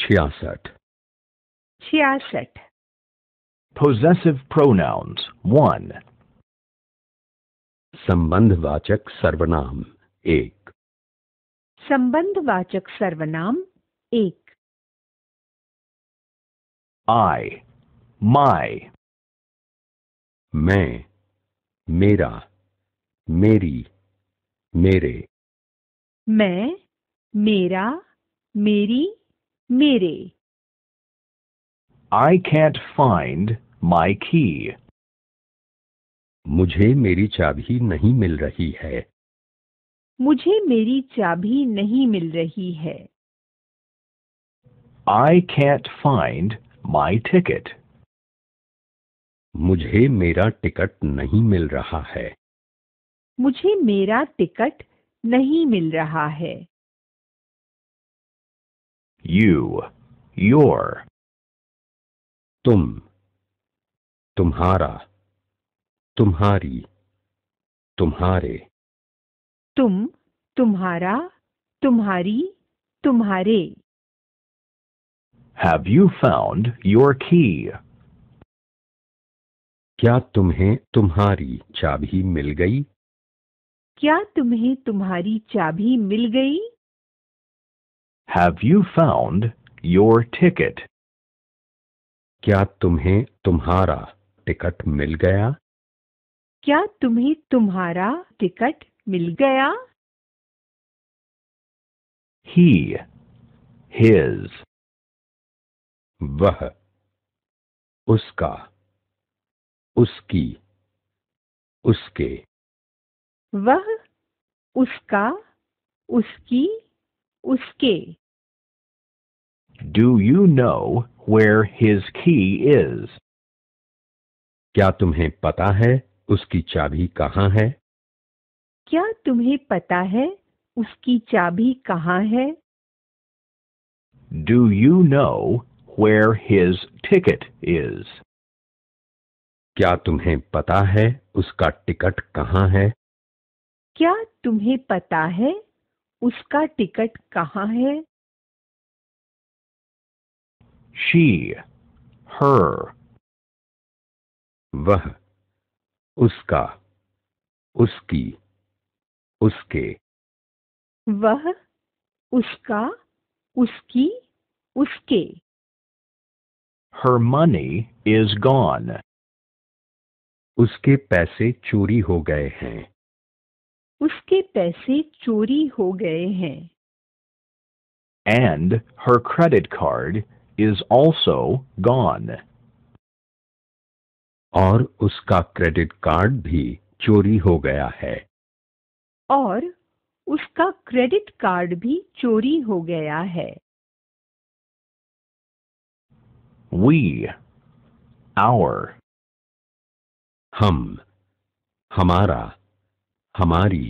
छियासठ छियासठ possessive pronounce one संबंधवाचक सर्वनाम एक संबंधवाचक सर्वनाम एक आय माय मैं मेरा मेरी मेरे मैं मेरा मेरी मेरे I can't find my key. मुझे मेरी चाबी नहीं मिल रही है मुझे मेरी चाबी नहीं मिल रही है I can't find my ticket. मुझे मेरा टिकट नहीं मिल रहा है मुझे मेरा टिकट नहीं मिल रहा है you, your. तुम, तुम्हारा, तुम्हारी, तुम्हारे. तुम, तुम्हारा, तुम्हारी, तुम्हारे. Have you found your key? क्या तुम्हें तुम्हारी चाबी मिल गई? क्या तुम्हें तुम्हारी चाबी मिल गई Have you found your ticket क्या तुम्हें तुम्हारा टिकट मिल गया क्या तुम्हें तुम्हारा टिकट मिल गया ही his. वह उसका उसकी उसके वह उसका उसकी उसके Do you know where his key is? क्या तुम्हें पता है उसकी चाबी कहाँ है क्या तुम्हें पता है उसकी चाबी कहाँ है Do you know where his ticket is? क्या तुम्हें पता है उसका टिकट कहाँ है क्या तुम्हें पता है उसका टिकट कहाँ है she, her, वह उसका उसकी उसके वह उसका उसकी उसके Her money is gone. उसके पैसे चोरी हो गए हैं उसके पैसे चोरी हो गए हैं and her credit card is also gone और उसका क्रेडिट कार्ड भी चोरी हो गया है और उसका क्रेडिट कार्ड भी चोरी हो गया है We our हम हमारा हमारी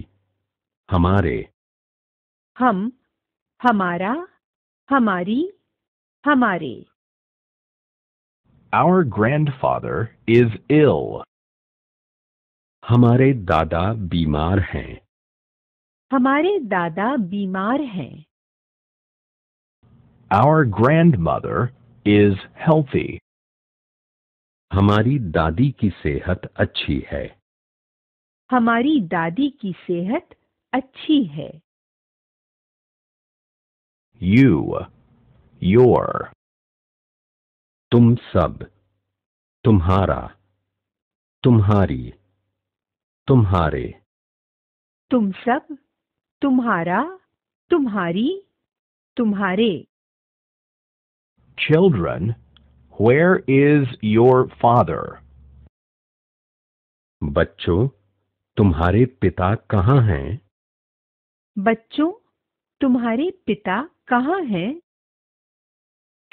हमारे हम हमारा हमारी हमारे Our grandfather is ill. हमारे दादा बीमार हैं हमारे दादा बीमार हैं Our grandmother is healthy. हमारी दादी की सेहत अच्छी है हमारी दादी की सेहत अच्छी है यू योर तुम सब, तुम्हारा, तुम्हारी, तुम्हारे. तुम सब, तुम्हारा, तुम्हारी, तुम्हारे. Children where is your father बच्चों, तुम्हारे पिता कहाँ हैं बच्चों तुम्हारे पिता कहाँ हैं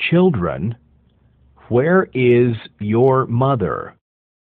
Children, where is your mother?